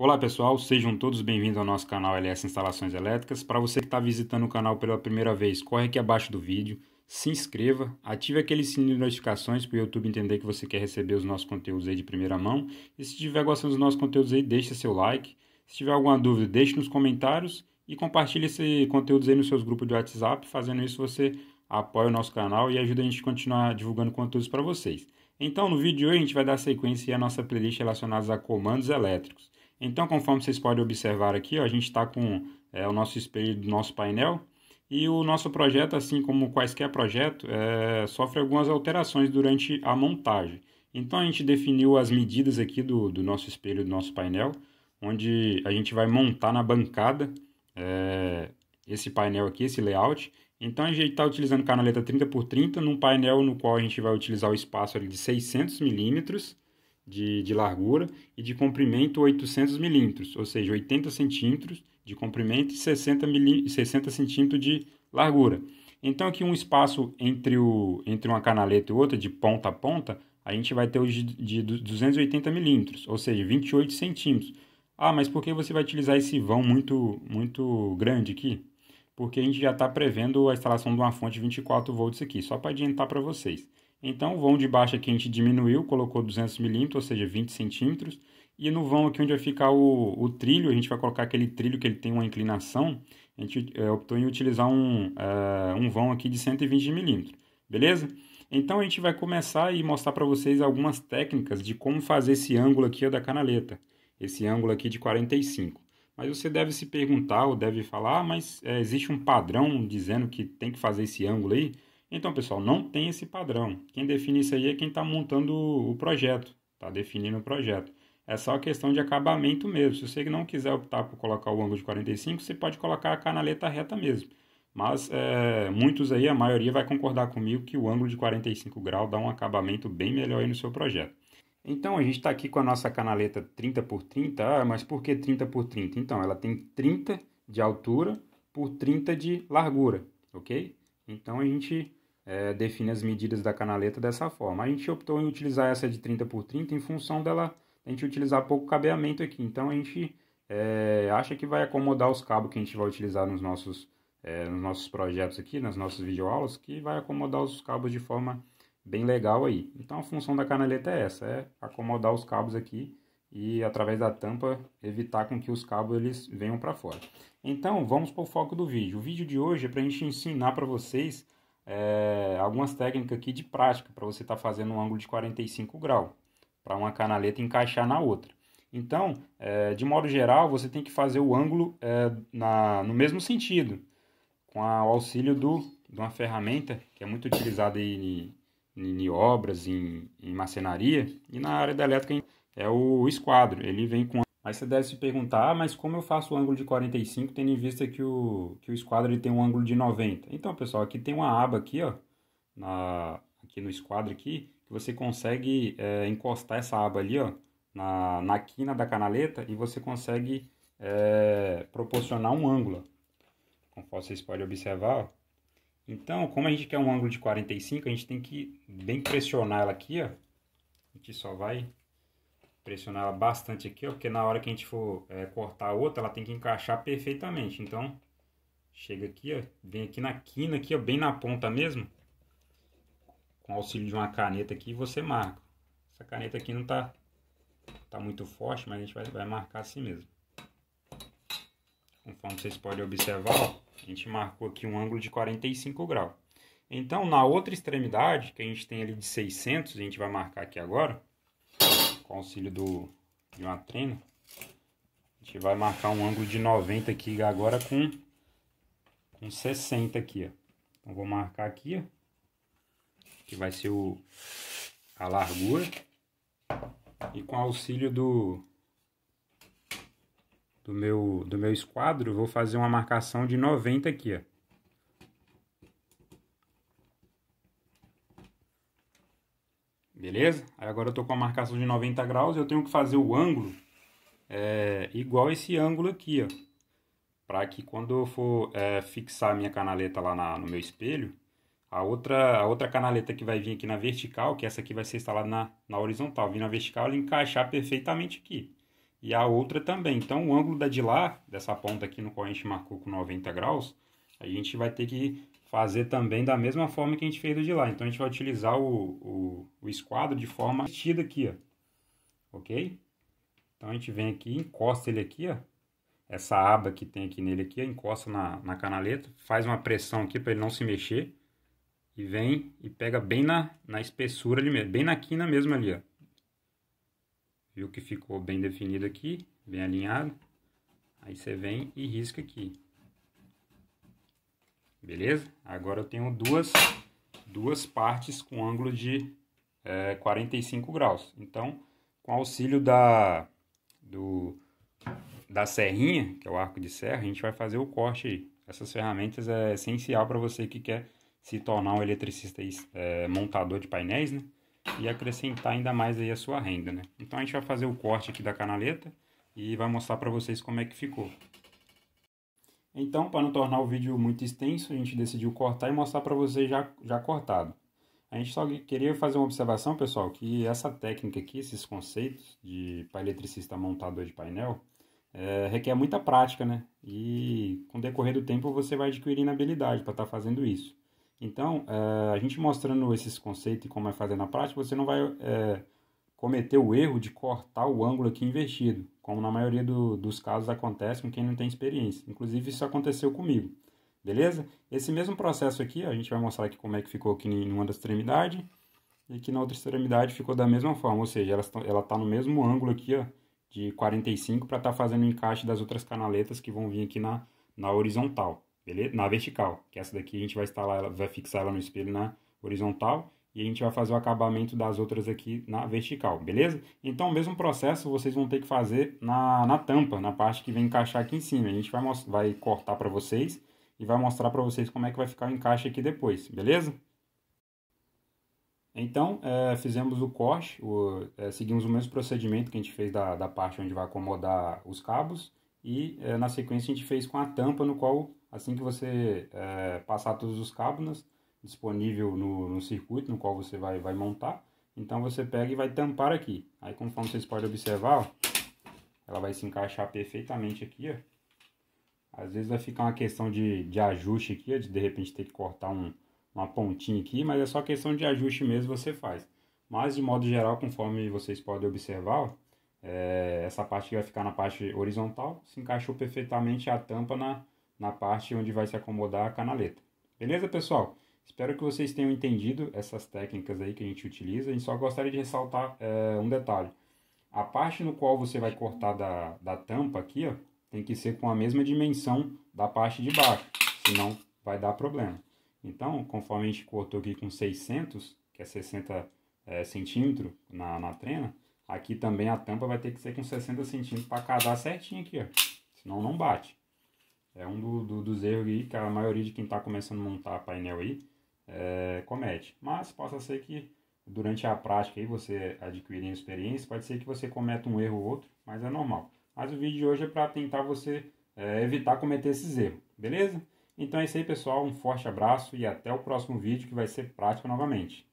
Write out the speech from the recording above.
Olá pessoal, sejam todos bem-vindos ao nosso canal LS Instalações Elétricas. Para você que está visitando o canal pela primeira vez, corre aqui abaixo do vídeo, se inscreva, ative aquele sininho de notificações para o YouTube entender que você quer receber os nossos conteúdos aí de primeira mão. E se estiver gostando dos nossos conteúdos aí, deixa seu like. Se tiver alguma dúvida, deixe nos comentários e compartilhe esse conteúdo aí nos seus grupos de WhatsApp. Fazendo isso, você apoia o nosso canal e ajuda a gente a continuar divulgando conteúdos para vocês. Então, no vídeo de hoje, a gente vai dar sequência à nossa playlist relacionada a comandos elétricos. Então, conforme vocês podem observar aqui, ó, a gente está com é, o nosso espelho do nosso painel e o nosso projeto, assim como quaisquer projeto, é, sofre algumas alterações durante a montagem. Então, a gente definiu as medidas aqui do, do nosso espelho do nosso painel, onde a gente vai montar na bancada é, esse painel aqui, esse layout. Então, a gente está utilizando canaleta 30 por 30 num painel no qual a gente vai utilizar o espaço de 600 milímetros de, de largura e de comprimento 800 milímetros, ou seja, 80 centímetros de comprimento e 60, milí 60 centímetros de largura. Então, aqui um espaço entre, o, entre uma canaleta e outra, de ponta a ponta, a gente vai ter o de, de 280 milímetros, ou seja, 28 centímetros. Ah, mas por que você vai utilizar esse vão muito, muito grande aqui? Porque a gente já está prevendo a instalação de uma fonte 24 volts aqui, só para adiantar para vocês. Então, o vão de baixo aqui a gente diminuiu, colocou 200 milímetros, ou seja, 20 centímetros. E no vão aqui onde vai ficar o, o, trilho, a gente vai colocar aquele trilho que ele tem uma inclinação. A gente é, optou em utilizar um, é, um vão aqui de 120 milímetros, beleza? Então, a gente vai começar e mostrar para vocês algumas técnicas de como fazer esse ângulo aqui da canaleta. Esse ângulo aqui de 45. Mas você deve se perguntar ou deve falar, ah, mas é, existe um padrão dizendo que tem que fazer esse ângulo aí? Então, pessoal, não tem esse padrão. Quem define isso aí é quem está montando o projeto, está definindo o projeto. É só questão de acabamento mesmo. Se você não quiser optar por colocar o ângulo de 45, você pode colocar a canaleta reta mesmo. Mas é, muitos aí, a maioria vai concordar comigo que o ângulo de 45 graus dá um acabamento bem melhor aí no seu projeto. Então a gente está aqui com a nossa canaleta 30 por 30. Ah, mas por que 30 por 30? Então ela tem 30 de altura por 30 de largura, ok? Então a gente é, define as medidas da canaleta dessa forma. A gente optou em utilizar essa de 30 por 30 em função dela a gente utilizar pouco cabeamento aqui. Então a gente é, acha que vai acomodar os cabos que a gente vai utilizar nos nossos, é, nos nossos projetos aqui, nas nossas videoaulas, que vai acomodar os cabos de forma bem legal aí. Então a função da canaleta é essa, é acomodar os cabos aqui e através da tampa evitar com que os cabos eles venham para fora. Então vamos para o foco do vídeo. O vídeo de hoje é para a gente ensinar para vocês é, algumas técnicas aqui de prática para você estar tá fazendo um ângulo de 45 graus, para uma canaleta encaixar na outra. Então, é, de modo geral, você tem que fazer o ângulo é, na, no mesmo sentido, com a, o auxílio do, de uma ferramenta que é muito utilizada em, em, em obras, em, em, macenaria e na área da elétrica é o esquadro. Ele vem com Aí você deve se perguntar, ah, mas como eu faço o ângulo de 45 tendo em vista que o, que o esquadro ele tem um ângulo de 90? Então, pessoal, aqui tem uma aba aqui, ó, na, aqui no esquadro aqui, que você consegue é, encostar essa aba ali, ó, na, na quina da canaleta e você consegue é, proporcionar um ângulo, conforme vocês podem observar, ó. Então, como a gente quer um ângulo de 45, a gente tem que bem pressionar ela aqui, ó. A gente só vai pressionar ela bastante aqui, ó, porque na hora que a gente for é, cortar a outra, ela tem que encaixar perfeitamente. Então, chega aqui, ó, vem aqui na quina, aqui, ó, bem na ponta mesmo, com auxílio de uma caneta aqui, você marca. Essa caneta aqui não tá, tá muito forte, mas a gente vai, vai marcar assim mesmo. Conforme vocês podem observar, ó, a gente marcou aqui um ângulo de 45 graus. Então, na outra extremidade, que a gente tem ali de 600, a gente vai marcar aqui agora, com auxílio do, de uma trena. A gente vai marcar um ângulo de 90 aqui agora com, com 60 aqui, ó. Então, vou marcar aqui, ó. Que vai ser o, a largura. E com auxílio do, do, meu, do meu esquadro, vou fazer uma marcação de 90 aqui, ó. Beleza? Aí agora eu estou com a marcação de 90 graus, e eu tenho que fazer o ângulo é, igual esse ângulo aqui, ó. Para que quando eu for é, fixar a minha canaleta lá na, no meu espelho, a outra, a outra canaleta que vai vir aqui na vertical, que essa aqui vai ser instalada na, na horizontal, vir na vertical, ela encaixar perfeitamente aqui. E a outra também. Então, o ângulo da de lá, dessa ponta aqui no qual a gente marcou com 90 graus, a gente vai ter que fazer também da mesma forma que a gente fez do de lá. Então, a gente vai utilizar o, o, o esquadro de forma assistida aqui, ó. Ok? Então, a gente vem aqui, encosta ele aqui, ó. Essa aba que tem aqui nele aqui, encosta na, na canaleta. Faz uma pressão aqui para ele não se mexer. E vem e pega bem na, na espessura ali mesmo, bem na quina mesmo ali, ó. Viu que ficou bem definido aqui, bem alinhado. Aí você vem e risca aqui beleza? Agora eu tenho duas, duas partes com ângulo de é, 45 graus. Então, com auxílio da, do, da serrinha, que é o arco de serra, a gente vai fazer o corte aí. Essas ferramentas é essencial para você que quer se tornar um eletricista é, montador de painéis, né? E acrescentar ainda mais aí a sua renda, né? Então a gente vai fazer o corte aqui da canaleta e vai mostrar para vocês como é que ficou. Então, para não tornar o vídeo muito extenso, a gente decidiu cortar e mostrar para vocês já, já cortado. A gente só queria fazer uma observação, pessoal, que essa técnica aqui, esses conceitos de para eletricista montador de painel, é, requer muita prática, né? E com o decorrer do tempo você vai adquirindo habilidade para estar tá fazendo isso. Então, é, a gente mostrando esses conceitos e como é fazer na prática, você não vai é, cometeu o erro de cortar o ângulo aqui invertido, como na maioria do, dos casos acontece com quem não tem experiência. Inclusive, isso aconteceu comigo, beleza? Esse mesmo processo aqui, a gente vai mostrar aqui como é que ficou aqui em uma das extremidades, e aqui na outra extremidade ficou da mesma forma, ou seja, ela, está no mesmo ângulo aqui, ó, de 45 para estar tá fazendo o encaixe das outras canaletas que vão vir aqui na, na horizontal, beleza? Na vertical, que essa daqui a gente vai instalar, ela, vai fixar ela no espelho na horizontal, e a gente vai fazer o acabamento das outras aqui na vertical, beleza? Então, o mesmo processo vocês vão ter que fazer na, na tampa, na parte que vem encaixar aqui em cima. A gente vai, vai cortar para vocês e vai mostrar para vocês como é que vai ficar o encaixe aqui depois, beleza? Então, é, fizemos o corte, o, é, seguimos o mesmo procedimento que a gente fez da, da parte onde vai acomodar os cabos e é, na sequência a gente fez com a tampa no qual, assim que você é, passar todos os cabos, disponível no, no circuito no qual você vai, vai montar. Então você pega e vai tampar aqui. Aí conforme vocês podem observar, ó, ela vai se encaixar perfeitamente aqui, ó. Às vezes vai ficar uma questão de, de ajuste aqui, ó, de de repente ter que cortar um, uma pontinha aqui, mas é só questão de ajuste mesmo você faz. Mas de modo geral, conforme vocês podem observar, ó, é, essa parte que vai ficar na parte horizontal se encaixou perfeitamente a tampa na, na parte onde vai se acomodar a canaleta. Beleza, pessoal? Espero que vocês tenham entendido essas técnicas aí que a gente utiliza e só gostaria de ressaltar é, um detalhe. A parte no qual você vai cortar da, da tampa aqui, ó, tem que ser com a mesma dimensão da parte de baixo, senão vai dar problema. Então, conforme a gente cortou aqui com 600, que é 60 é, eh, centímetros na, na trena, aqui também a tampa vai ter que ser com 60 centímetros para casar certinho aqui, ó, senão não bate. É um do, do, dos erros aí que a maioria de quem está começando a montar painel aí é, comete. Mas possa ser que durante a prática aí você adquirindo experiência, pode ser que você cometa um erro ou outro, mas é normal. Mas o vídeo de hoje é para tentar você é, evitar cometer esses erros, beleza? Então é isso aí, pessoal. Um forte abraço e até o próximo vídeo que vai ser prático novamente.